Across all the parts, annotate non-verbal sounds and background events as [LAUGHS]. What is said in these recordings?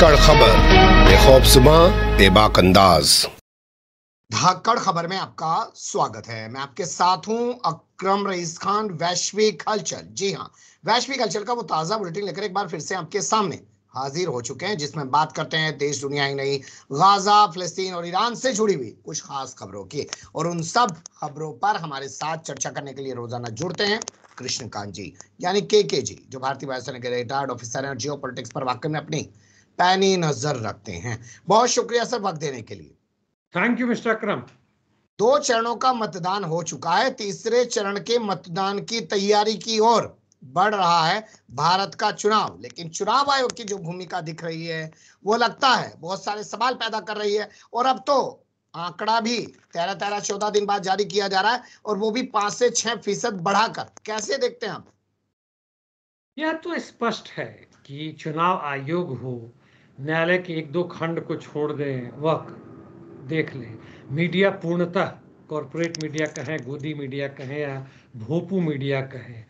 धाकड़ खबर बेखौफसुमा बेबाक अंदाज धाकड़ खबर में आपका स्वागत है मैं आपके साथ हूं अक्रम रईस खान वैश्विक हलचल जी हां वैश्विक हलचल का वो ताजा बुलेटिन लेकर एक बार फिर से आपके सामने हाजिर हो चुके हैं जिसमें बात करते हैं देश दुनिया ही नहीं गाजा फलस्तीन और ईरान से जुड़ी हुई कुछ खास खबरों की और उन सब खबरों पर हमारे साथ चर्चा करने के लिए रोजाना जुड़ते हैं कृष्णकांत जी यानी के के जी जो भारतीय वायुसेना के रिटायर्ड ऑफिसर हैं और जियो पर वाकई में अपनी पैनी नजर रखते हैं बहुत शुक्रिया सर वक्त देने के लिए थैंक यू मिस्टर अक्रम दो चरणों का मतदान हो चुका है तीसरे चरण के मतदान की तैयारी की ओर बढ़ रहा है भारत का चुनाव लेकिन चुनाव आयोग की जो भूमिका दिख रही है वो लगता है बहुत सारे सवाल पैदा कर रही है और अब तो आंकड़ा भी तेरह तेरह चौदह दिन बाद जारी किया जा रहा है और वो भी पांच से छह फीसद बढ़ाकर कैसे देखते हैं आप यह तो स्पष्ट है कि चुनाव आयोग हो न्यायालय के एक दो खंड को छोड़ दें वक देख लें मीडिया पूर्णतः कॉरपोरेट मीडिया कहें गोदी मीडिया कहें या भोपू मीडिया कहें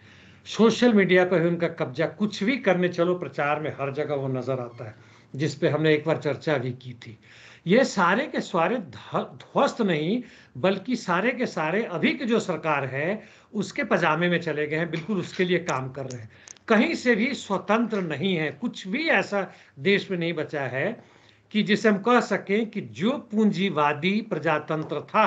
सोशल मीडिया पर भी उनका कब्जा कुछ भी करने चलो प्रचार में हर जगह वो नज़र आता है जिस पे हमने एक बार चर्चा भी की थी ये सारे के सारे ध्वस्त नहीं बल्कि सारे के सारे अभी की जो सरकार है उसके पजामे में चले गए हैं बिल्कुल उसके लिए काम कर रहे हैं कहीं से भी स्वतंत्र नहीं है कुछ भी ऐसा देश में नहीं बचा है कि जिसे हम कह सकें कि जो पूंजीवादी प्रजातंत्र था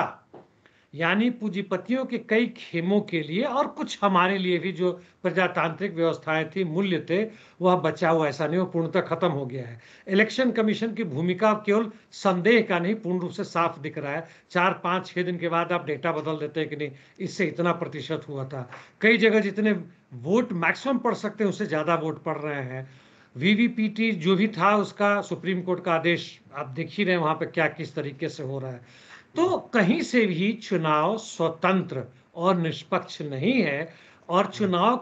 यानी पूंजीपतियों के कई खेमों के लिए और कुछ हमारे लिए भी जो प्रजातांत्रिक व्यवस्थाएं थी मूल्य थे वह बचा हुआ ऐसा नहीं हो पूर्णतः खत्म हो गया है इलेक्शन कमीशन की भूमिका केवल संदेह का नहीं पूर्ण रूप से साफ दिख रहा है चार पाँच छः दिन के बाद आप डेटा बदल देते हैं कि नहीं इससे इतना प्रतिशत हुआ था कई जगह जितने वोट मैक्सिमम पड़ सकते हैं उससे ज़्यादा वोट पड़ रहे हैं वीवीपीटी जो भी था उसका सुप्रीम कोर्ट का आदेश आप देख ही रहे हैं पर क्या किस तरीके से हो रहा है तो कहीं से भी चुनाव स्वतंत्र और निष्पक्ष नहीं है और चुनाव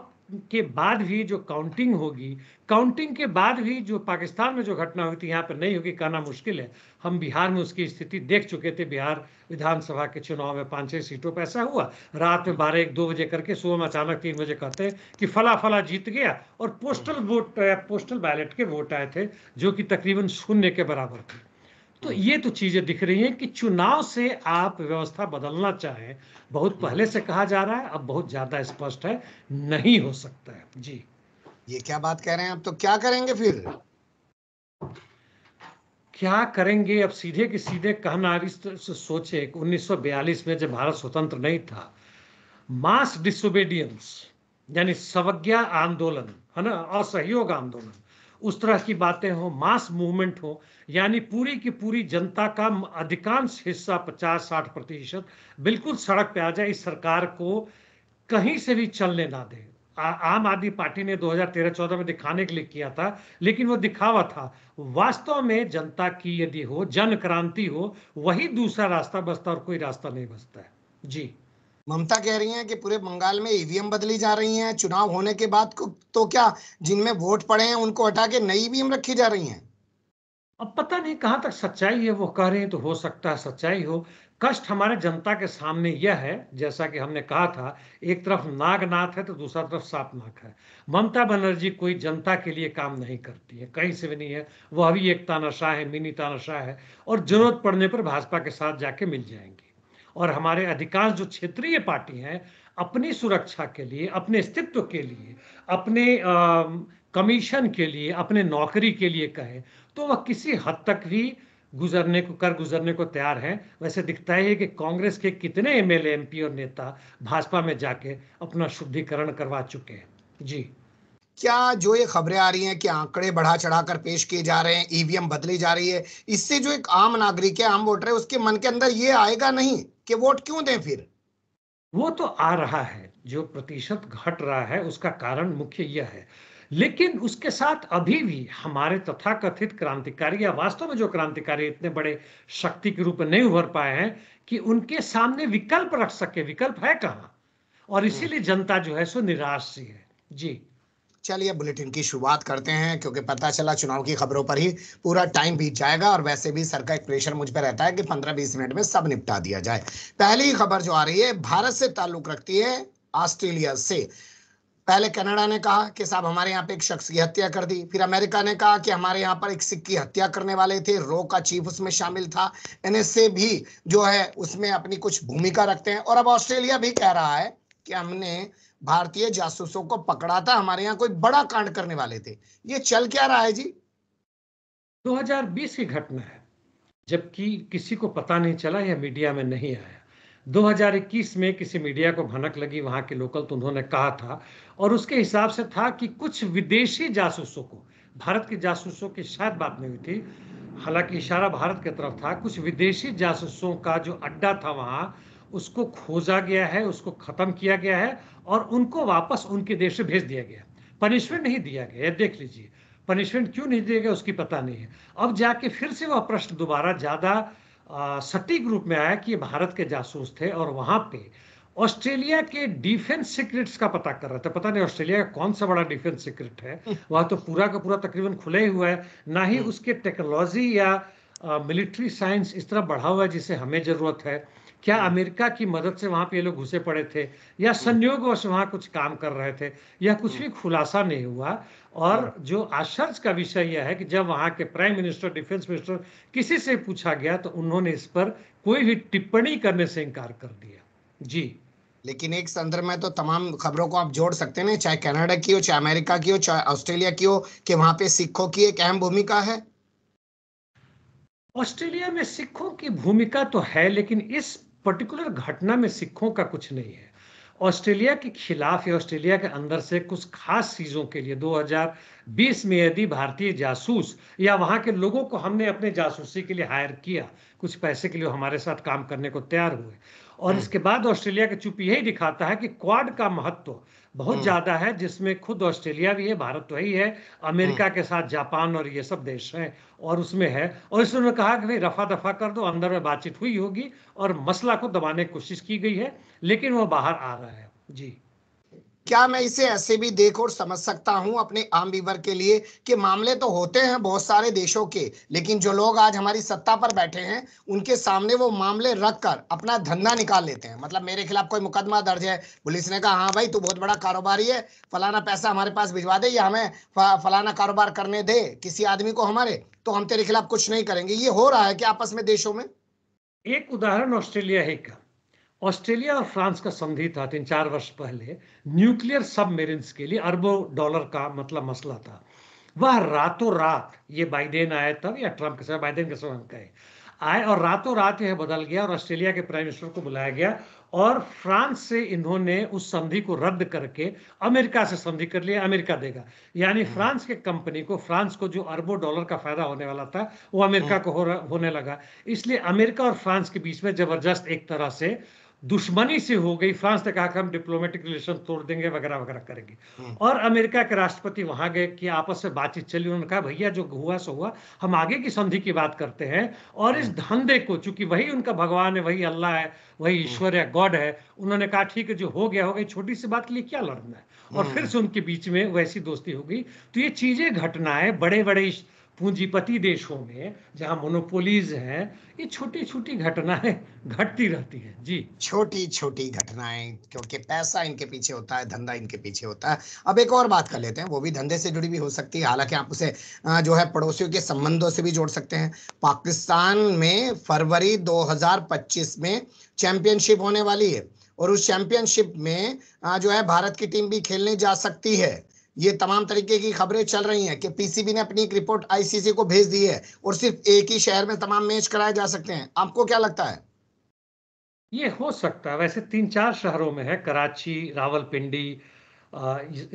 के बाद भी जो काउंटिंग होगी काउंटिंग के बाद भी जो पाकिस्तान में जो घटना हुई थी यहाँ पर नहीं होगी कहना मुश्किल है हम बिहार में उसकी स्थिति देख चुके थे बिहार विधानसभा के चुनाव में पाँच छः सीटों पर ऐसा हुआ रात में बारह एक दो बजे करके सुबह में अचानक तीन बजे कहते हैं कि फला फला जीत गया और पोस्टल वोट पोस्टल बैलेट के वोट आए थे जो कि तकरीबन शून्य के बराबर थे तो ये तो चीजें दिख रही हैं कि चुनाव से आप व्यवस्था बदलना चाहें बहुत पहले से कहा जा रहा है अब बहुत ज्यादा स्पष्ट है नहीं हो सकता है जी ये क्या बात कह रहे हैं अब तो क्या करेंगे फिर क्या करेंगे अब सीधे के सीधे कहना सोचे सौ बयालीस में जब भारत स्वतंत्र नहीं था मास डिसोबेडियंस यानी सवज्ञा आंदोलन है ना असहयोग आंदोलन उस तरह की बातें हों मास मूवमेंट हो यानी पूरी की पूरी जनता का अधिकांश हिस्सा 50-60 प्रतिशत बिल्कुल सड़क पे आ जाए इस सरकार को कहीं से भी चलने ना दे आ, आम आदमी पार्टी ने 2013-14 में दिखाने के लिए किया था लेकिन वो दिखावा था वास्तव में जनता की यदि हो जन क्रांति हो वही दूसरा रास्ता बसता और कोई रास्ता नहीं बसता है जी ममता कह रही हैं कि पूरे बंगाल में ईवीएम e बदली जा रही हैं चुनाव होने के बाद तो क्या जिनमें वोट पड़े हैं उनको हटा के नई ईवीएम e रखी जा रही हैं अब पता नहीं कहाँ तक सच्चाई है वो कह रहे हैं तो हो सकता है सच्चाई हो कष्ट हमारे जनता के सामने यह है जैसा कि हमने कहा था एक तरफ नागनाथ है तो दूसरा तरफ सापनाक है ममता बनर्जी कोई जनता के लिए काम नहीं करती है कहीं से भी नहीं है वो अभी एक तानाशाह है मिनी तानाशाह है और जरूरत पड़ने पर भाजपा के साथ जाके मिल जाएंगी और हमारे अधिकांश जो क्षेत्रीय पार्टी हैं अपनी सुरक्षा के लिए अपने अस्तित्व के लिए अपने आ, कमीशन के लिए अपने नौकरी के लिए कहें तो वह किसी हद तक भी गुजरने को कर गुजरने को तैयार हैं वैसे दिखता है कि कांग्रेस के कितने एम एल और नेता भाजपा में जाके अपना शुद्धिकरण करवा चुके हैं जी क्या जो ये खबरें आ रही हैं कि आंकड़े बढ़ा चढ़ाकर पेश किए जा रहे हैं ईवीएम बदली जा रही है इससे जो एक आम नागरिक है आम वोटर है उसके मन के अंदर ये आएगा नहीं कि वोट क्यों दें फिर वो तो आ रहा है जो प्रतिशत घट रहा है उसका कारण मुख्य यह है लेकिन उसके साथ अभी भी हमारे तथाकथित क्रांतिकारी या वास्तव में जो क्रांतिकारी इतने बड़े शक्ति के रूप में नहीं उभर पाए हैं कि उनके सामने विकल्प रख सके विकल्प है कहाँ और हम्म। इसीलिए जनता जो है सो निराश सी है जी चलिए बुलेटिन की शुरुआत करते हैं क्योंकि पता चला चुनाव की खबरों पर ही पूरा टाइम बीत जाएगा और वैसे भी सर का एक प्रेशर मुझ पर रहता है कि 15-20 मिनट में सब निपटा दिया जाए पहली खबर जो आ रही है भारत से ताल्लुक रखती है ऑस्ट्रेलिया से पहले कनाडा ने कहा कि साहब हमारे यहाँ पे एक शख्स की हत्या कर दी फिर अमेरिका ने कहा कि हमारे यहाँ पर एक सिख की हत्या करने वाले थे रो का चीफ उसमें शामिल था एनएसए भी जो है उसमें अपनी कुछ भूमिका रखते हैं और अब ऑस्ट्रेलिया भी कह रहा है कि हमने भारतीय जासूसों को पकड़ा था हमारे यहाँ कोई बड़ा कांड करने वाले थे ये चल क्या रहा है जी 2020 की घटना है जबकि किसी को पता नहीं चला या मीडिया में नहीं आया 2021 में किसी मीडिया को भनक लगी वहां के लोकल तो उन्होंने कहा था और उसके हिसाब से था कि कुछ विदेशी जासूसों को भारत के जासूसों की शायद बात नहीं हुई थी हालांकि इशारा भारत की तरफ था कुछ विदेशी जासूसों का जो अड्डा था वहां उसको खोजा गया है उसको ख़त्म किया गया है और उनको वापस उनके देश से भेज दिया गया पनिशमेंट नहीं दिया गया देख लीजिए पनिशमेंट क्यों नहीं दिया गया उसकी पता नहीं है अब जाके फिर से वह प्रश्न दोबारा ज़्यादा सटीक रूप में आया कि भारत के जासूस थे और वहां पे ऑस्ट्रेलिया के डिफेंस सीक्रेट्स का पता कर रहा था पता नहीं ऑस्ट्रेलिया का कौन सा बड़ा डिफेंस सीक्रेट है वह तो पूरा का पूरा तकरीबन खुले ही हुआ है ना ही हम्म। उसके टेक्नोलॉजी या मिलिट्री साइंस इस तरह बढ़ा हुआ है जिसे हमें ज़रूरत है क्या हम्म। अमेरिका की मदद से वहां पे ये लोग घुसे पड़े थे या हम्म। संयोगवश वहां कुछ काम कर रहे थे यह कुछ भी हम्म। खुलासा नहीं हुआ और हाँ। जो आश्चर्य का विषय यह है कि जब वहां के प्राइम मिनिस्टर डिफेंस मिनिस्टर किसी से पूछा गया तो उन्होंने इस पर कोई भी टिप्पणी करने से इनकार कर दिया जी लेकिन एक संदर्भ में तो तमाम खबरों को आप जोड़ सकते हैं चाहे कनाडा की हो चाहे अमेरिका की हो चाहे ऑस्ट्रेलिया की हो कि वहां पे सिखों की एक अहम भूमिका है ऑस्ट्रेलिया में सिखों की भूमिका तो है लेकिन इस पर्टिकुलर घटना में सिखों का कुछ नहीं है ऑस्ट्रेलिया के खिलाफ या ऑस्ट्रेलिया के अंदर से कुछ खास चीज़ों के लिए 2020 में यदि भारतीय जासूस या वहां के लोगों को हमने अपने जासूसी के लिए हायर किया कुछ पैसे के लिए हमारे साथ काम करने को तैयार हुए और हम्म। इसके बाद ऑस्ट्रेलिया के चुप यही दिखाता है कि क्वाड का महत्व बहुत हम्म। ज्यादा है जिसमें खुद ऑस्ट्रेलिया भी है भारत तो ही है अमेरिका हम्म। के साथ जापान और ये सब देश हैं और उसमें है और इसमें उन्होंने कहा कि भाई रफा दफा कर दो अंदर में बातचीत हुई होगी और मसला को दबाने की कोशिश की गई है लेकिन वो बाहर आ रहा है जी क्या मैं इसे ऐसे भी देख और समझ सकता हूं अपने आम विवर के लिए कि मामले तो होते हैं बहुत सारे देशों के लेकिन जो लोग आज हमारी सत्ता पर बैठे हैं उनके सामने वो मामले रख कर अपना धंधा निकाल लेते हैं मतलब मेरे खिलाफ कोई मुकदमा दर्ज है पुलिस ने कहा हाँ भाई तू बहुत बड़ा कारोबारी है फलाना पैसा हमारे पास भिजवा दे या हमें फलाना कारोबार करने दे किसी आदमी को हमारे तो हम तेरे खिलाफ कुछ नहीं करेंगे ये हो रहा है कि आपस में देशों में एक उदाहरण ऑस्ट्रेलिया है का ऑस्ट्रेलिया और फ्रांस का संधि था तीन चार वर्ष पहले न्यूक्लियर सब के लिए अरबों डॉलर का मतलब मसला था वह रातों रात ये बाइडेन आया तब या ट्रंप के समय बाइडेन के समय कहे आए और रातों रात यह बदल गया और ऑस्ट्रेलिया के प्राइम मिनिस्टर को बुलाया गया और फ्रांस से इन्होंने उस संधि को रद्द करके अमेरिका से संधि कर लिया अमेरिका देगा यानी हम्म। फ्रांस के कंपनी को फ्रांस को जो अरबों डॉलर का फायदा होने वाला था वो अमेरिका हम्म। को हो होने लगा इसलिए अमेरिका और फ्रांस के बीच में जबरदस्त एक तरह से दुश्मनी से हो गई फ्रांस ने कहा कि हम डिप्लोमेटिक रिलेशन तोड़ देंगे वगैरह वगैरह करेंगे हम्म। और अमेरिका के राष्ट्रपति वहां गए कि आपस में बातचीत चली उन्होंने कहा भैया जो हुआ सो हुआ हम आगे की संधि की बात करते हैं और इस हम्म। धंधे को चूंकि वही उनका भगवान है वही अल्लाह है वही हम्म। ईश्वर है गॉड है उन्होंने कहा ठीक है जो हो गया हो गई छोटी सी बात के लिए क्या लड़ना है और फिर से उनके बीच में वैसी दोस्ती हो गई तो ये चीजें घटनाएं बड़े बड़े पूंजीपति देशों में जहाँ मोनोपोलीज हैं ये छोटी छोटी घटनाएं घटती रहती हैं जी छोटी छोटी घटनाएं क्योंकि पैसा इनके पीछे होता है धंधा इनके पीछे होता है अब एक और बात कर लेते हैं वो भी धंधे से जुड़ी भी हो सकती है हालांकि आप उसे जो है पड़ोसियों के संबंधों से भी जोड़ सकते हैं पाकिस्तान में फरवरी दो में चैंपियनशिप होने वाली है और उस चैंपियनशिप में जो है भारत की टीम भी खेलने जा सकती है ये तमाम तरीके की खबरें चल रही हैं कि पीसीबी ने अपनी एक रिपोर्ट आईसीसी को भेज दी है और सिर्फ एक ही शहर में तमाम मैच कराए जा सकते हैं आपको क्या लगता है ये हो सकता है वैसे तीन चार शहरों में है कराची रावलपिंडी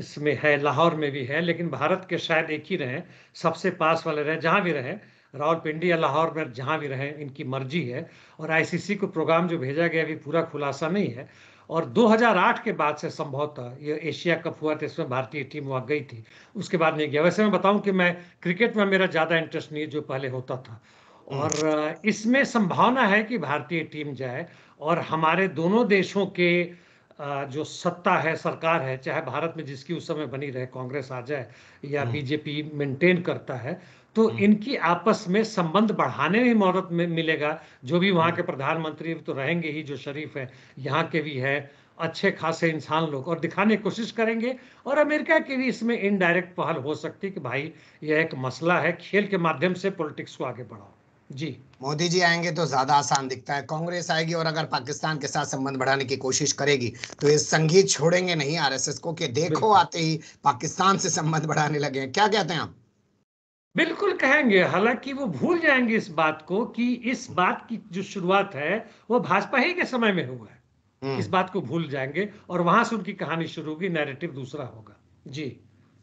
इसमें है लाहौर में भी है लेकिन भारत के शायद एक ही रहे सबसे पास वाले रहे जहां भी रहे रावलपिंडी या लाहौर में जहां भी रहे इनकी मर्जी है और आईसीसी को प्रोग्राम जो भेजा गया अभी पूरा खुलासा नहीं है और 2008 के बाद से संभवतः ये एशिया कप हुआ था तो इसमें भारतीय टीम वहाँ गई थी उसके बाद नहीं गया वैसे मैं बताऊं कि मैं क्रिकेट में मेरा ज़्यादा इंटरेस्ट नहीं है जो पहले होता था हम्म। और इसमें संभावना है कि भारतीय टीम जाए और हमारे दोनों देशों के जो सत्ता है सरकार है चाहे भारत में जिसकी उस समय बनी रहे कांग्रेस आ जाए या हम्म। बीजेपी मेंटेन करता है तो हम्म। इनकी आपस में संबंध बढ़ाने में मदद मिलेगा जो भी वहाँ हम्म। के प्रधानमंत्री तो रहेंगे ही जो शरीफ है यहाँ के भी है अच्छे खासे इंसान लोग और दिखाने की कोशिश करेंगे और अमेरिका की भी इसमें इनडायरेक्ट पहल हो सकती है कि भाई यह एक मसला है खेल के माध्यम से पॉलिटिक्स को आगे बढ़ाओ जी मोदी जी आएंगे तो ज्यादा आसान दिखता है कांग्रेस आएगी और अगर पाकिस्तान के साथ संबंध बढ़ाने की कोशिश करेगी तो ये संगीत छोड़ेंगे नहीं आरएसएस को कि देखो आते ही पाकिस्तान से संबंध बढ़ाने लगे हैं क्या कहते हैं आप बिल्कुल कहेंगे हालांकि वो भूल जाएंगे इस बात को कि इस बात की जो शुरुआत है वो भाजपा ही के समय में हुआ है हम्म। इस बात को भूल जाएंगे और वहां से उनकी कहानी शुरू होगी नैरेटिव दूसरा होगा जी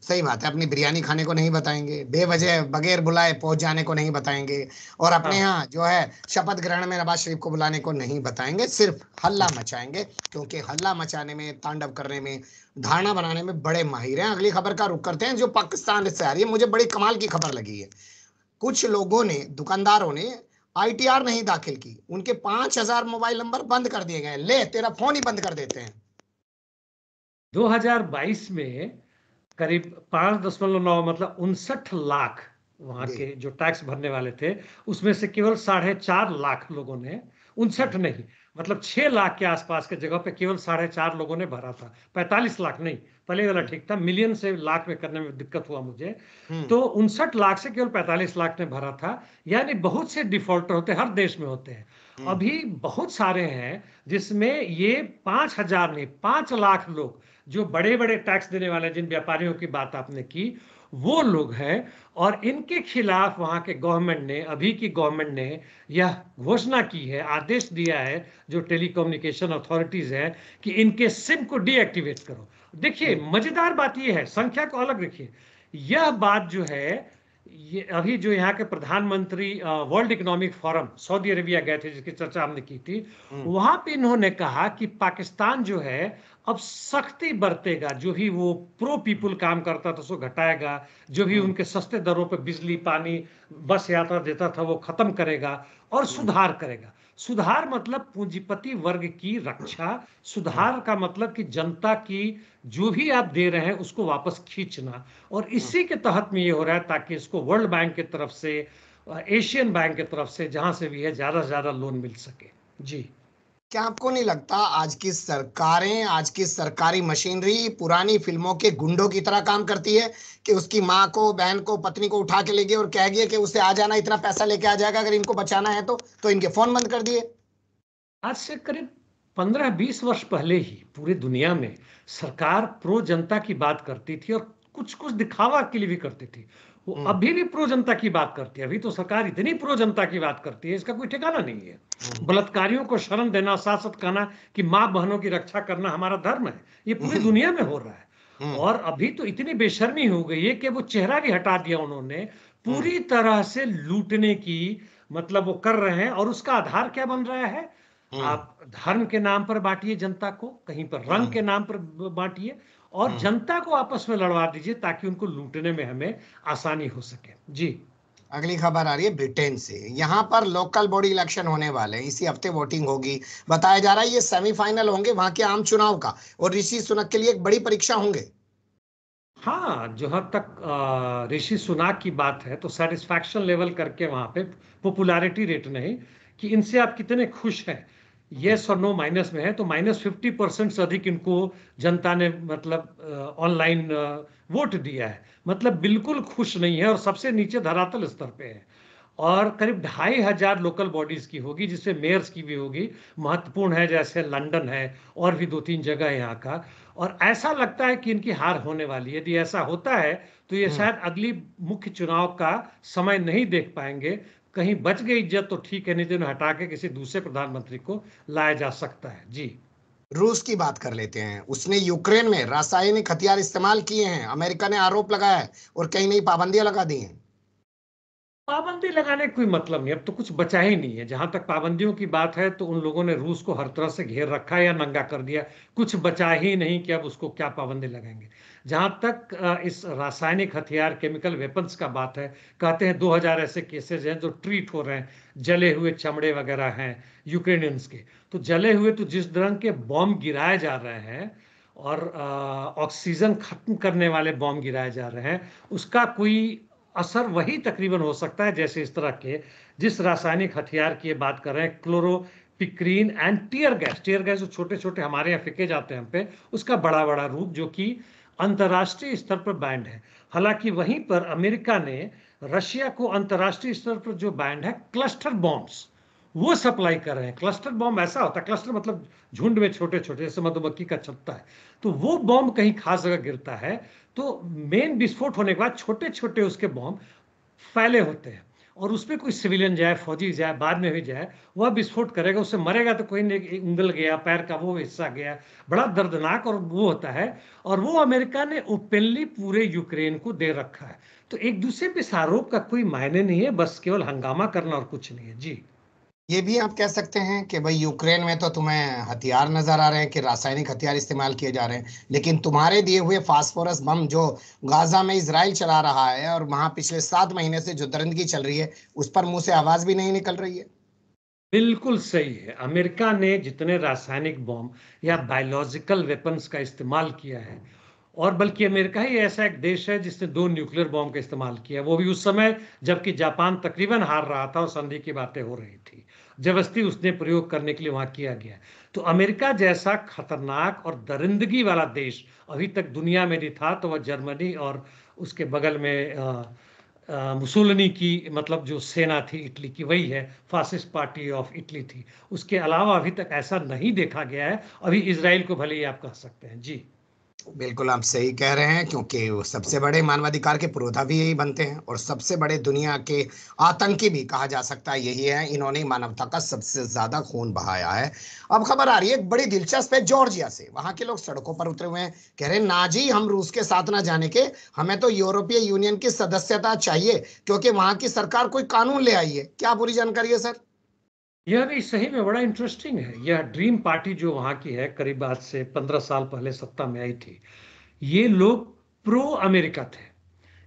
सही बात है अपनी बिरयानी खाने को नहीं बताएंगे बेवजह बगैर बुलाए पहुंच जाने को नहीं बताएंगे और अपने हाँ। यहाँ जो है शपथ ग्रहण में नवाज शरीफ को बुलाने को नहीं बताएंगे सिर्फ हल्ला मचाएंगे क्योंकि हल्ला मचाने में तांडव करने में धारणा बनाने में बड़े माहिर हैं अगली खबर का रुख करते हैं जो पाकिस्तान से आ रही है मुझे बड़ी कमाल की खबर लगी है कुछ लोगों ने दुकानदारों ने आई नहीं दाखिल की उनके पांच हजार मोबाइल नंबर बंद कर दिए गए ले तेरा फोन ही बंद कर देते हैं 2022 में करीब पांच दशमलव नौ मतलब उनसठ लाख वहां के जो टैक्स भरने वाले थे उसमें से केवल साढ़े चार लाख लोगों ने उनसठ नहीं मतलब छह लाख के आसपास के जगह पे केवल साढ़े चार लोगों ने भरा था पैंतालीस लाख नहीं पहले वाला ठीक था मिलियन से लाख में करने में दिक्कत हुआ मुझे हम्म। तो उनसठ लाख से केवल पैंतालीस लाख ने भरा था यानी बहुत से डिफॉल्टर होते हर देश में होते हैं हम्म। अभी बहुत सारे हैं जिसमें ये पांच हजार नहीं पांच लाख लोग जो बड़े बड़े टैक्स देने वाले जिन व्यापारियों की बात आपने की वो लोग हैं और इनके खिलाफ वहां के गवर्नमेंट ने अभी की गवर्नमेंट ने यह घोषणा की है आदेश दिया है जो टेलीकम्युनिकेशन अथॉरिटीज है कि इनके सिम को डीएक्टिवेट करो देखिए हम्म। मजेदार बात यह है संख्या को अलग रखिए यह बात जो है ये अभी जो यहाँ के प्रधानमंत्री world economic forum Saudi Arabia गए थे जिसकी चर्चा हमने की थी हम्म। वहां पे इन्होंने कहा कि पाकिस्तान जो है अब सख्ती बरतेगा जो भी वो प्रो पीपुल काम करता था उसको घटाएगा जो भी हम्म। उनके सस्ते दरों पर बिजली पानी बस यात्रा देता था वो खत्म करेगा और हम्म। सुधार करेगा सुधार मतलब पूंजीपति वर्ग की रक्षा सुधार का मतलब कि जनता की जो भी आप दे रहे हैं उसको वापस खींचना और इसी के तहत में ये हो रहा है ताकि इसको वर्ल्ड बैंक की तरफ से एशियन बैंक की तरफ से जहां से भी है ज़्यादा से ज़्यादा लोन मिल सके जी क्या आपको नहीं लगता आज की सरकारें आज की सरकारी मशीनरी पुरानी फिल्मों के गुंडों की तरह काम करती है कि उसकी माँ को बहन को पत्नी को उठा के ले गई और कह गए कि उसे आ जाना इतना पैसा लेके आ जाएगा अगर इनको बचाना है तो तो इनके फोन बंद कर दिए आज से करीब पंद्रह बीस वर्ष पहले ही पूरी दुनिया में सरकार प्रो जनता की बात करती थी और कुछ कुछ दिखावा के लिए भी करती थी वो हम्म। अभी भी प्रो जनता की बात करती है अभी तो सरकार इतनी प्रो जनता की बात करती है इसका कोई ठिकाना नहीं है हम्म। बलात्कारियों को शरण देना साथ कहना कि माँ बहनों की रक्षा करना हमारा धर्म है ये पूरी हम्म। दुनिया में हो रहा है और अभी तो इतनी बेशर्मी हो गई है कि वो चेहरा भी हटा दिया उन्होंने पूरी तरह से लूटने की मतलब वो कर रहे हैं और उसका आधार क्या बन रहा है आप धर्म के नाम पर बांटिए जनता को कहीं पर रंग के नाम पर बांटिए और हम्म। जनता को आपस में लड़वा दीजिए ताकि उनको लूटने में हमें आसानी हो सके जी अगली खबर आ रही है ब्रिटेन से यहाँ पर लोकल बॉडी इलेक्शन होने वाले हैं इसी हफ्ते वोटिंग होगी बताया जा रहा है ये सेमीफाइनल होंगे वहां के आम चुनाव का और ऋषि सुनक के लिए एक बड़ी परीक्षा होंगे हाँ हद तक ऋषि सुनाक की बात है तो सेटिस्फैक्शन लेवल करके वहाँ पे पॉपुलैरिटी रेट नहीं कि इनसे आप कितने खुश हैं येस और नो माइनस में है तो माइनस फिफ्टी परसेंट से अधिक इनको जनता ने मतलब ऑनलाइन वोट दिया है मतलब बिल्कुल खुश नहीं है और सबसे नीचे धरातल स्तर पे है और करीब ढाई हजार लोकल बॉडीज़ की होगी जिसमें मेयर्स की भी होगी महत्वपूर्ण है जैसे लंदन है और भी दो तीन जगह है यहाँ का और ऐसा लगता है कि इनकी हार होने वाली है यदि ऐसा होता है तो ये हम्म। शायद अगली मुख्य चुनाव का समय नहीं देख पाएंगे कहीं बच गई इज्जत तो ठीक है नहीं तो हटा के किसी दूसरे प्रधानमंत्री को लाया जा सकता है जी रूस की बात कर लेते हैं उसने यूक्रेन में रासायनिक हथियार इस्तेमाल किए हैं अमेरिका ने आरोप लगाया है और कहीं नई पाबंदियां लगा दी हैं पाबंदी लगाने का कोई मतलब नहीं अब तो कुछ बचा ही नहीं है जहां तक पाबंदियों की बात है तो उन लोगों ने रूस को हर तरह से घेर रखा या नंगा कर दिया कुछ बचा ही नहीं कि अब उसको क्या पाबंदी लगाएंगे जहां तक इस रासायनिक हथियार केमिकल वेपन्स का बात है कहते हैं 2000 ऐसे केसेज हैं जो ट्रीट हो रहे हैं जले हुए चमड़े वगैरह हैं यूक्रेनियंस के तो जले हुए तो जिस रंग के बॉम्ब गिराए जा रहे हैं और ऑक्सीजन खत्म करने वाले बॉम्ब गिराए जा रहे हैं उसका कोई असर वही तकरीबन हो सकता है जैसे इस तरह के जिस रासायनिक हथियार की बात कर रहे हैं पिक्रीन and tear gas tear gas जो छोटे छोटे हमारे यहाँ फेंके जाते हैं हम पे उसका बड़ा बड़ा रूप जो कि अंतर्राष्ट्रीय स्तर पर बैंड है हालांकि वहीं पर अमेरिका ने रशिया को अंतर्राष्ट्रीय स्तर पर जो बैंड है क्लस्टर बॉम्ब्स वो सप्लाई कर रहे हैं क्लस्टर बॉम्ब ऐसा होता है क्लस्टर मतलब झुंड में छोटे छोटे जैसे मधुमक्खी का छपता है तो वो बॉम्ब कहीं खास जगह गिरता है तो मेन विस्फोट होने के बाद छोटे छोटे उसके बॉम्ब फैले होते हैं और उस पर कोई सिविलियन जाए फौजी जाए बाद में भी जाए वह विस्फोट करेगा उससे मरेगा तो कोई नहीं उंगल गया पैर का वो हिस्सा गया बड़ा दर्दनाक और वो होता है और वो अमेरिका ने ओपनली पूरे यूक्रेन को दे रखा है तो एक दूसरे पे आरोप का कोई मायने नहीं है बस केवल हंगामा करना और कुछ नहीं है जी ये भी आप कह सकते हैं कि भाई यूक्रेन में तो तुम्हें हथियार नजर आ रहे हैं कि रासायनिक हथियार इस्तेमाल किए जा रहे हैं लेकिन तुम्हारे दिए हुए फास्फोरस बम जो गाजा में इसराइल चला रहा है और वहां पिछले सात महीने से जो दरंदगी चल रही है उस पर मुंह से आवाज भी नहीं निकल रही है बिल्कुल सही है अमेरिका ने जितने रासायनिक बॉम्ब या बायोलॉजिकल वेपन्स का इस्तेमाल किया है और बल्कि अमेरिका ही ऐसा एक देश है जिसने दो न्यूक्लियर बॉम्ब का इस्तेमाल किया वो भी उस समय जबकि जापान तकरीबन हार रहा था और संधि की बातें हो रही थी जबस्ती उसने प्रयोग करने के लिए वहाँ किया गया तो अमेरिका जैसा खतरनाक और दरिंदगी वाला देश अभी तक दुनिया में नहीं था तो वह जर्मनी और उसके बगल में आ, मुसोलनी की मतलब जो सेना थी इटली की वही है फासिस्ट पार्टी ऑफ इटली थी उसके अलावा अभी तक ऐसा नहीं देखा गया है अभी इसराइल को भले ही आप कह सकते हैं जी बिल्कुल आप सही कह रहे हैं क्योंकि वो सबसे बड़े मानवाधिकार के पुरोधा भी यही बनते हैं और सबसे बड़े दुनिया के आतंकी भी कहा जा सकता है यही है इन्होंने मानवता का सबसे ज्यादा खून बहाया है अब खबर आ रही है एक बड़ी दिलचस्प है जॉर्जिया से वहां के लोग सड़कों पर उतरे हुए हैं कह रहे हैं ना जी हम रूस के साथ ना जाने के हमें तो यूरोपीय यूनियन की सदस्यता चाहिए क्योंकि वहां की सरकार कोई कानून ले आई है क्या बुरी जानकारी है सर यह भी सही में बड़ा इंटरेस्टिंग है यह ड्रीम पार्टी जो वहां की है करीब आज से पंद्रह साल पहले सत्ता में आई थी ये लोग प्रो अमेरिका थे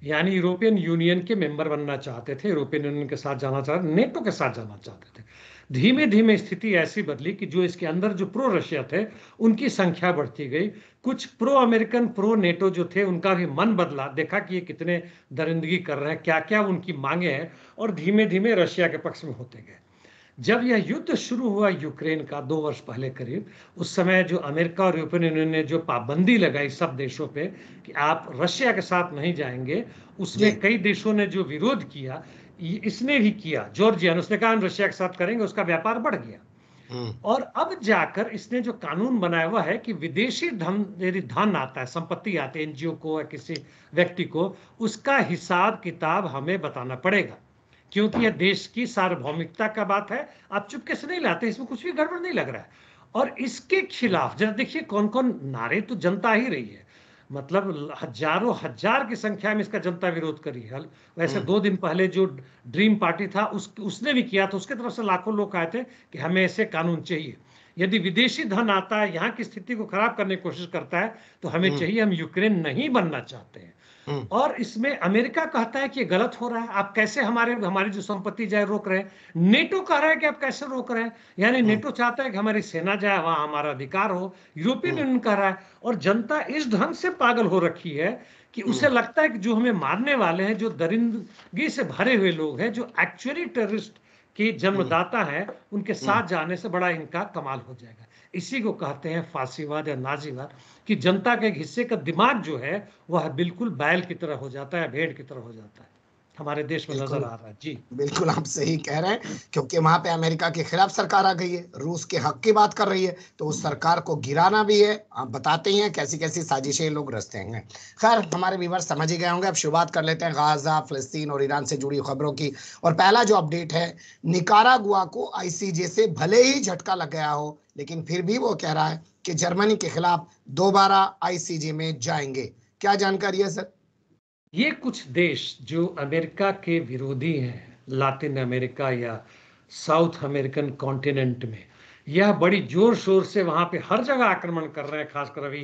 यानी यूरोपियन यूनियन के मेंबर बनना चाहते थे यूरोपियन यूनियन के साथ जाना चाहते नेटो के साथ जाना चाहते थे धीमे धीमे स्थिति ऐसी बदली कि जो इसके अंदर जो प्रो रशिया थे उनकी संख्या बढ़ती गई कुछ प्रो अमेरिकन प्रो नेटो जो थे उनका भी मन बदला देखा कि ये कितने दरिंदगी कर रहे हैं क्या क्या उनकी मांगे हैं और धीमे धीमे रशिया के पक्ष में होते गए जब यह युद्ध शुरू हुआ यूक्रेन का दो वर्ष पहले करीब उस समय जो अमेरिका और यूरोपियन यूनियन ने जो पाबंदी लगाई सब देशों पे कि आप रशिया के साथ नहीं जाएंगे उसमें कई देशों ने जो विरोध किया इसने भी किया जॉर्जिया ने उसने कहा हम रशिया के साथ करेंगे उसका व्यापार बढ़ गया हम्म। और अब जाकर इसने जो कानून बनाया हुआ है कि विदेशी धन यदि धन आता है संपत्ति आती है एनजीओ को या किसी व्यक्ति को उसका हिसाब किताब हमें बताना पड़ेगा क्योंकि यह देश की सार्वभौमिकता का बात है आप चुपके से नहीं लाते इसमें कुछ भी गड़बड़ नहीं लग रहा है और इसके खिलाफ जरा देखिए कौन कौन नारे तो जनता ही रही है मतलब हजारों हजार की संख्या में इसका जनता विरोध करी है वैसे हम्म। दो दिन पहले जो ड्रीम पार्टी था उस उसने भी किया था उसके तरफ से लाखों लोग आए थे कि हमें ऐसे कानून चाहिए यदि विदेशी धन आता है यहाँ की स्थिति को खराब करने की कोशिश करता है तो हमें हम्म। चाहिए हम यूक्रेन नहीं बनना चाहते हैं हम्म। और इसमें अमेरिका कहता है कि गलत हो रहा है आप कैसे हमारे हमारी जो संपत्ति जाए रोक रहे हैं नेटो कह रहा है कि आप कैसे रोक रहे हैं यानी हम्म। नेटो चाहता है कि हमारी सेना जाए वहां हमारा अधिकार हो यूरोपियन हम्म। यूनियन कह रहा है और जनता इस ढंग से पागल हो रखी है कि उसे लगता है कि जो हमें मारने वाले हैं जो दरिंदगी से भरे हुए लोग हैं जो एक्चुअली टेररिस्ट के जन्मदाता है उनके साथ जाने से बड़ा इनका कमाल हो जाएगा इसी को कहते हैं फांसीवाद या नाजीवाद कि जनता के एक हिस्से का दिमाग जो है वह बिल्कुल बैल की तरह हो जाता है भेड़ की तरह हो जाता है हमारे देश में नजर आ रहा है जी बिल्कुल आप सही कह रहे हैं क्योंकि वहां पे अमेरिका के खिलाफ सरकार आ गई है रूस के हक की बात कर रही है तो उस सरकार को गिराना भी है आप बताते ही हैं कैसी कैसी साजिशें लोग रचते हैं खैर हमारे व्यूवर समझ ही गए होंगे अब शुरुआत कर लेते हैं गाजा फलस्तीन और ईरान से जुड़ी खबरों की और पहला जो अपडेट है गुआ को आईसीजे से भले ही झटका लग गया हो लेकिन फिर भी वो कह रहा है कि जर्मनी के खिलाफ दोबारा आईसीजे में जाएंगे क्या जानकारी है सर ये कुछ देश जो अमेरिका के विरोधी हैं लातिन अमेरिका या साउथ अमेरिकन कॉन्टिनेंट में यह बड़ी जोर शोर से वहाँ पे हर जगह आक्रमण कर रहे हैं खासकर अभी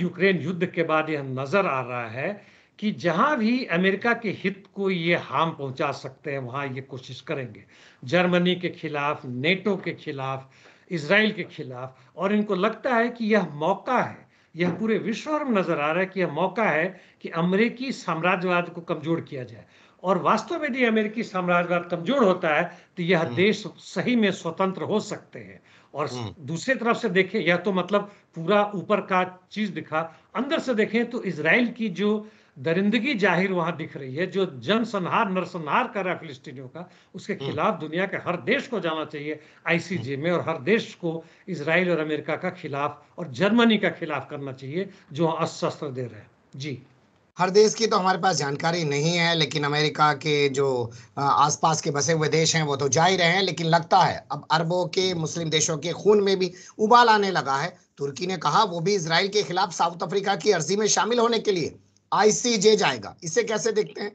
[CLEARS THROAT] यूक्रेन युद्ध के बाद यह नज़र आ रहा है कि जहाँ भी अमेरिका के हित को ये हार्म पहुँचा सकते हैं वहाँ ये कोशिश करेंगे जर्मनी के खिलाफ नेटो के खिलाफ इसराइल के खिलाफ और इनको लगता है कि यह मौका है यह पूरे विश्व में नजर आ रहा है कि यह मौका है कि अमेरिकी साम्राज्यवाद को कमजोर किया जाए और वास्तव में यदि अमेरिकी साम्राज्यवाद कमजोर होता है तो यह हम्म। देश सही में स्वतंत्र हो सकते हैं और हम्म। दूसरी तरफ से देखें यह तो मतलब पूरा ऊपर का चीज दिखा अंदर से देखें तो इसराइल की जो दरिंदगी जाहिर वहां दिख रही है जो जनसंहार नरसंहार कर रहा है फिलिस्तीनियों का उसके हम्म। खिलाफ दुनिया के हर देश को जाना चाहिए आईसीजे हम्म। में और हर देश को इसराइल और अमेरिका का खिलाफ और जर्मनी का खिलाफ करना चाहिए जो अस्त्र दे रहे हैं जी हर देश की तो हमारे पास जानकारी नहीं है लेकिन अमेरिका के जो आसपास के बसे हुए देश हैं वो तो जा ही रहे हैं लेकिन लगता है अब अरबों के मुस्लिम देशों के खून में भी उबाल आने लगा है तुर्की ने कहा वो भी इसराइल के खिलाफ साउथ अफ्रीका की अर्जी में शामिल होने के लिए आईसीजे जाएगा इसे कैसे देखते हैं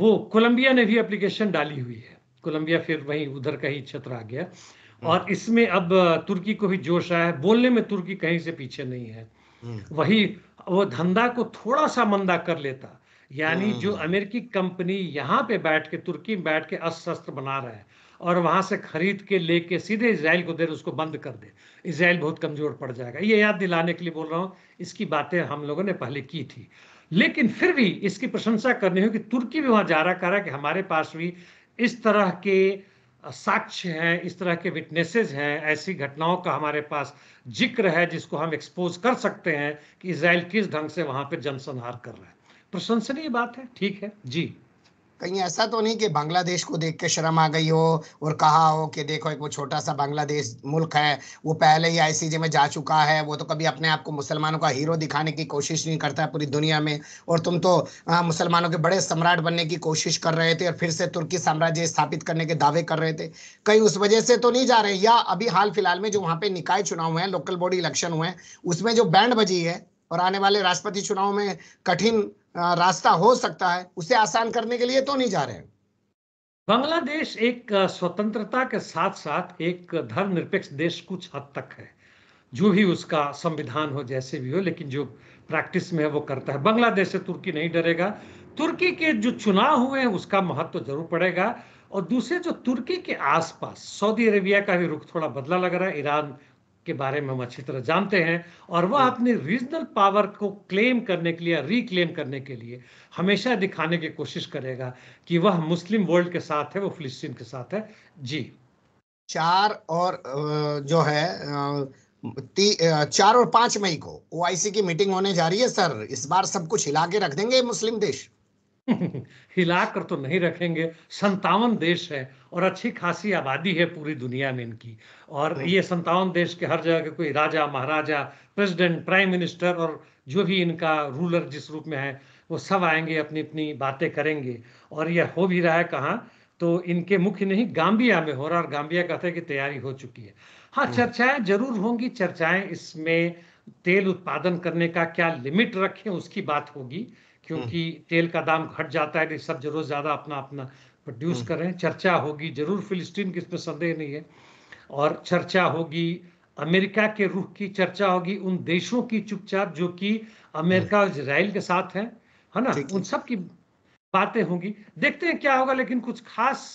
वो कोलंबिया ने भी एप्लीकेशन डाली हुई है कोलंबिया फिर वही उधर का ही छत्र आ गया हम्म। और इसमें अब तुर्की को भी जोश आया है बोलने में तुर्की कहीं से पीछे नहीं है हम्म। वही वो धंधा को थोड़ा सा मंदा कर लेता यानी जो हम्म। अमेरिकी कंपनी यहाँ पे बैठ के तुर्की में बैठ के अस्त्र बना रहा है और वहाँ से खरीद के लेके सीधे इसराइल को दे उसको बंद कर दे इसराइल बहुत कमज़ोर पड़ जाएगा ये याद दिलाने के लिए बोल रहा हूँ इसकी बातें हम लोगों ने पहले की थी लेकिन फिर भी इसकी प्रशंसा करनी हो कि तुर्की भी वहाँ जा रहा कर रहा कि हमारे पास भी इस तरह के साक्ष्य हैं इस तरह के विटनेसेस हैं ऐसी घटनाओं का हमारे पास जिक्र है जिसको हम एक्सपोज कर सकते हैं कि इसराइल किस ढंग से वहाँ पर जनसंहार कर रहा है प्रशंसनीय बात है ठीक है जी कहीं ऐसा तो नहीं कि बांग्लादेश को देख के शर्म आ गई हो और कहा हो कि देखो एक वो छोटा सा बांग्लादेश मुल्क है वो पहले ही आईसीजे में जा चुका है वो तो कभी अपने आप को मुसलमानों का हीरो दिखाने की कोशिश नहीं करता है पूरी दुनिया में और तुम तो हाँ, मुसलमानों के बड़े सम्राट बनने की कोशिश कर रहे थे और फिर से तुर्की साम्राज्य स्थापित करने के दावे कर रहे थे कहीं उस वजह से तो नहीं जा रहे या अभी हाल फिलहाल में जो वहाँ पे निकाय चुनाव हुए हैं लोकल बॉडी इलेक्शन हुए हैं उसमें जो बैंड बजी है और आने वाले राष्ट्रपति चुनाव में कठिन रास्ता हो सकता है उसे आसान करने के लिए तो नहीं जा रहे हैं बांग्लादेश एक स्वतंत्रता के साथ साथ एक धर्मनिरपेक्ष देश कुछ हद तक है जो भी उसका संविधान हो जैसे भी हो लेकिन जो प्रैक्टिस में है वो करता है बांग्लादेश से तुर्की नहीं डरेगा तुर्की के जो चुनाव हुए हैं उसका महत्व तो जरूर पड़ेगा और दूसरे जो तुर्की के आसपास सऊदी अरेबिया का भी रुख थोड़ा बदला लग रहा है ईरान के बारे में हम अच्छी तरह जानते हैं और वह अपनी रीजनल पावर को क्लेम करने के लिए रिक्लेम करने के लिए हमेशा दिखाने की कोशिश करेगा कि वह मुस्लिम वर्ल्ड के साथ है वो फिलिस्तीन के साथ है जी चार और जो है चार और पांच मई को ओआईसी की मीटिंग होने जा रही है सर इस बार सब कुछ हिला के रख देंगे मुस्लिम देश [LAUGHS] हिलाकर तो नहीं रखेंगे संतावन देश है और अच्छी खासी आबादी है पूरी दुनिया में इनकी और हम्म। ये संतावन देश के हर जगह के कोई राजा महाराजा प्रेसिडेंट प्राइम मिनिस्टर और जो भी इनका रूलर जिस रूप में है वो सब आएंगे अपनी अपनी बातें करेंगे और यह हो भी रहा है कहाँ तो इनके मुख्य नहीं गांबिया में हो रहा और गांबिया कहते तो हैं कि तैयारी हो चुकी है हाँ हम्म। चर्चाएं जरूर होंगी चर्चाएं इसमें तेल उत्पादन करने का क्या लिमिट रखें उसकी बात होगी क्योंकि हम्म। तेल का दाम घट जाता है सब जरूर ज़्यादा अपना अपना प्रोड्यूस हम्म। करें चर्चा होगी जरूर फिलिस्तीन की इसमें संदेह नहीं है और चर्चा होगी अमेरिका के रुख की चर्चा होगी उन देशों की चुपचाप जो कि अमेरिका और हम्म। इसराइल के साथ हैं है ना उन सब की बातें होंगी देखते हैं क्या होगा लेकिन कुछ खास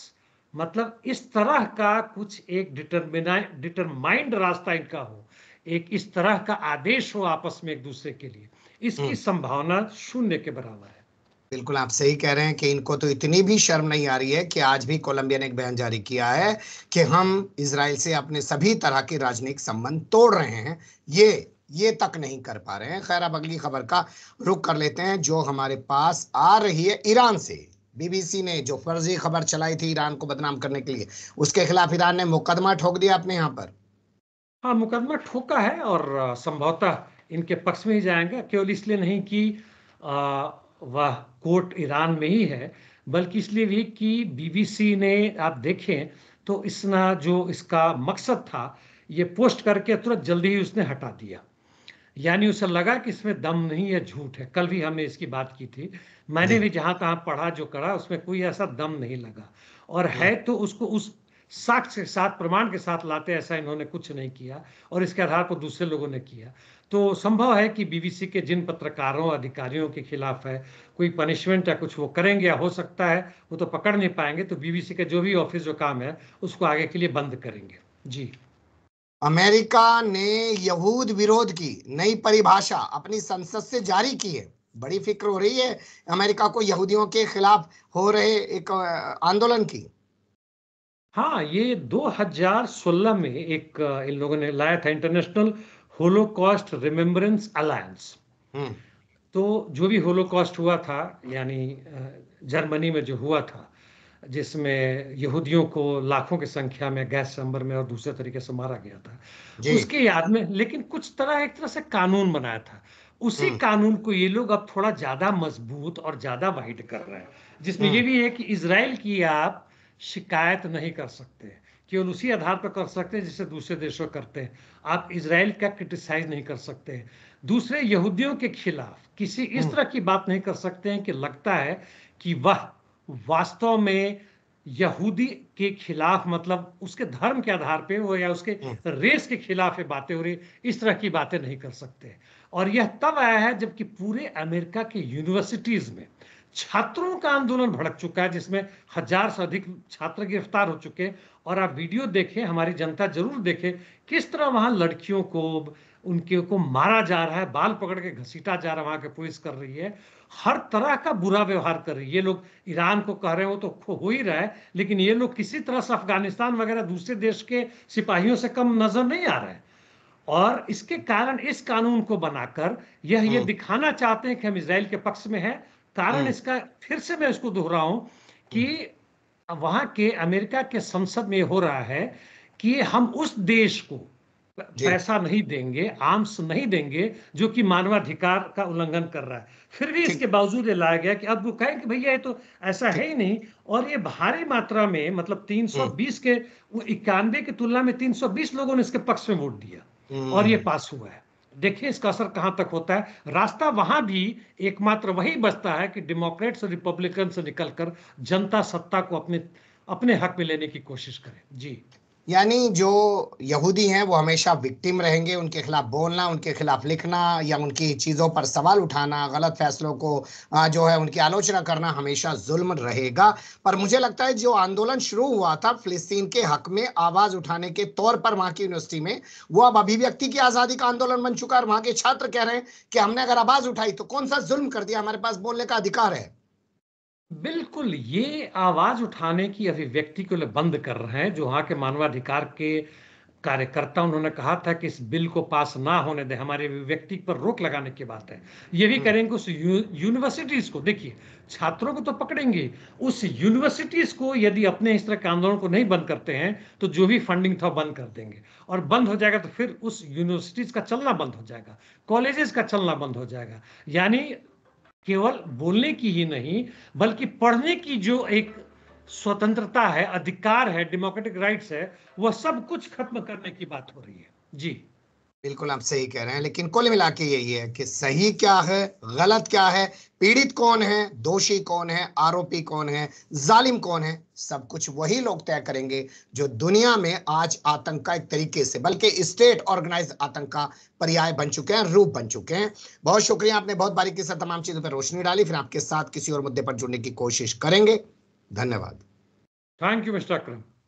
मतलब इस तरह का कुछ एक डिटरमिना डिटरमाइंड रास्ता इनका हो एक इस तरह का आदेश हो आपस में एक दूसरे के लिए इसकी हम्म। संभावना शून्य के बराबर है बिल्कुल आप सही कह रहे हैं कि इनको तो इतनी भी शर्म नहीं आ रही है कि आज भी कोलंबिया ने एक बयान जारी किया है कि हम इसराइल से अपने सभी तरह के राजनयिक संबंध तोड़ रहे हैं ये ये तक नहीं कर पा रहे हैं खैर अब अगली खबर का रुख कर लेते हैं जो हमारे पास आ रही है ईरान से बीबीसी ने जो फर्जी खबर चलाई थी ईरान को बदनाम करने के लिए उसके खिलाफ ईरान ने मुकदमा ठोक दिया अपने यहाँ पर हाँ मुकदमा ठोका है और संभवतः इनके पक्ष में ही जाएंगे केवल इसलिए नहीं कि वह कोर्ट ईरान में ही है बल्कि इसलिए भी कि बीबीसी ने आप देखें तो इसना जो इसका मकसद था ये पोस्ट करके तुरंत जल्दी ही उसने हटा दिया यानी उसे लगा कि इसमें दम नहीं है झूठ है कल भी हमने इसकी बात की थी मैंने भी जहां तहाँ पढ़ा जो करा उसमें कोई ऐसा दम नहीं लगा और है तो उसको उस साक्ष्य के साथ प्रमाण के साथ लाते ऐसा इन्होंने कुछ नहीं किया और इसके आधार पर दूसरे लोगों ने किया तो संभव है कि बीबीसी के जिन पत्रकारों अधिकारियों के खिलाफ है कोई पनिशमेंट या कुछ वो करेंगे या हो सकता है वो तो पकड़ नहीं पाएंगे तो बीबीसी के जो भी ऑफिस जो काम है उसको आगे के लिए बंद करेंगे जी अमेरिका ने यहूद विरोध की नई परिभाषा अपनी संसद से जारी की है बड़ी फिक्र हो रही है अमेरिका को यहूदियों के खिलाफ हो रहे एक आंदोलन की हाँ ये 2016 में एक इन लोगों ने लाया था इंटरनेशनल होलोकॉस्ट रिमेम्बरेंस अलायंस तो जो भी होलोकॉस्ट हुआ था यानी जर्मनी में जो हुआ था जिसमें यहूदियों को लाखों की संख्या में गैस चैम्बर में और दूसरे तरीके से मारा गया था उसके याद में लेकिन कुछ तरह एक तरह से कानून बनाया था उसी हम्म। कानून को ये लोग अब थोड़ा ज्यादा मजबूत और ज्यादा वाइड कर रहे हैं जिसमें हम्म। ये भी है कि इसराइल की आप शिकायत नहीं कर सकते केवल उसी आधार पर कर सकते हैं जिसे दूसरे देशों करते हैं आप इसराइल का क्रिटिसाइज नहीं कर सकते हैं दूसरे यहूदियों के खिलाफ किसी इस हम्म। तरह की बात नहीं कर सकते हैं कि लगता है कि वह वास्तव में यहूदी के खिलाफ मतलब उसके धर्म के आधार पे हो या उसके रेस हम्म। के खिलाफ ये बातें हो रही इस तरह की बातें नहीं कर सकते और यह तब आया है जबकि पूरे अमेरिका के यूनिवर्सिटीज़ में छात्रों का आंदोलन भड़क चुका है जिसमें हजार से अधिक छात्र गिरफ्तार हो चुके हैं और आप वीडियो देखें हमारी जनता जरूर देखे किस तरह वहां लड़कियों को उनके को मारा जा रहा है बाल पकड़ के घसीटा जा रहा है वहां के पुलिस कर रही है हर तरह का बुरा व्यवहार कर रही है ये लोग ईरान को कह रहे हो तो हो ही रहा है लेकिन ये लोग किसी तरह से अफगानिस्तान वगैरह दूसरे देश के सिपाहियों से कम नजर नहीं आ रहे हैं और इसके कारण इस कानून को बनाकर यह ये हम्म। दिखाना चाहते हैं कि हम इसराइल के पक्ष में हैं कारण हम्म। इसका फिर से मैं इसको हूं कि हम्म। वहां के अमेरिका के संसद में हो रहा है कि हम उस देश को पैसा नहीं देंगे आर्म्स नहीं देंगे जो कि मानवाधिकार का उल्लंघन कर रहा है फिर भी इसके बावजूद ये लाया गया कि अब वो कहें कि भैया ये तो ऐसा है ही नहीं और ये भारी मात्रा में मतलब 320 हम्म। के वो इक्यानवे की तुलना में 320 लोगों ने इसके पक्ष में वोट दिया और ये पास हुआ है देखिए इसका असर कहां तक होता है रास्ता वहां भी एकमात्र वही बचता है कि डेमोक्रेट्स और रिपब्लिकन से निकलकर जनता सत्ता को अपने अपने हक में लेने की कोशिश करे जी यानी जो यहूदी हैं वो हमेशा विक्टिम रहेंगे उनके खिलाफ बोलना उनके खिलाफ लिखना या उनकी चीज़ों पर सवाल उठाना गलत फैसलों को जो है उनकी आलोचना करना हमेशा जुल्म रहेगा पर मुझे लगता है जो आंदोलन शुरू हुआ था फिलिस्तीन के हक में आवाज़ उठाने के तौर पर वहाँ की यूनिवर्सिटी में वो अब अभिव्यक्ति की आज़ादी का आंदोलन बन चुका है और वहाँ के छात्र कह रहे हैं कि हमने अगर आवाज़ उठाई तो कौन सा जुल्म कर दिया हमारे पास बोलने का अधिकार है बिल्कुल, ये आवाज़ उठाने की अभिव्यक्ति को बंद कर रहे हैं, जो वहां के मानवाधिकार के कार्यकर्ता उन्होंने कहा था कि इस बिल को पास ना होने दें, हमारे अभिव्यक्ति पर रोक लगाने की बात है। ये भी हम्म। करेंगे उस यू यूनिवर्सिटीज़ को देखिए, छात्रों को तो पकड़ेंगे उस यूनिवर्सिटीज़ को यदि अपने इस तरह के आंदोलन को नहीं बंद करते हैं, तो जो भी फंडिंग था बंद कर देंगे और बंद हो जाएगा तो फिर उस यूनिवर्सिटीज़ का चलना बंद हो जाएगा, कॉलेजेस का चलना बंद हो जाएगा। यानी केवल बोलने की ही नहीं बल्कि पढ़ने की जो एक स्वतंत्रता है अधिकार है डेमोक्रेटिक राइट्स है वह सब कुछ खत्म करने की बात हो रही है जी बिल्कुल आप सही कह रहे हैं लेकिन कुल मिला के यही है कि सही क्या है गलत क्या है पीड़ित कौन है दोषी कौन है आरोपी कौन है जालिम कौन है सब कुछ वही लोग तय करेंगे जो दुनिया में आज आतंक का एक तरीके से बल्कि स्टेट ऑर्गेनाइज आतंक का पर्याय बन चुके हैं रूप बन चुके हैं बहुत शुक्रिया आपने बहुत बारीकी से तमाम चीजों पर रोशनी डाली फिर आपके साथ किसी और मुद्दे पर जुड़ने की कोशिश करेंगे धन्यवाद थैंक यू मिस्टर अक्रम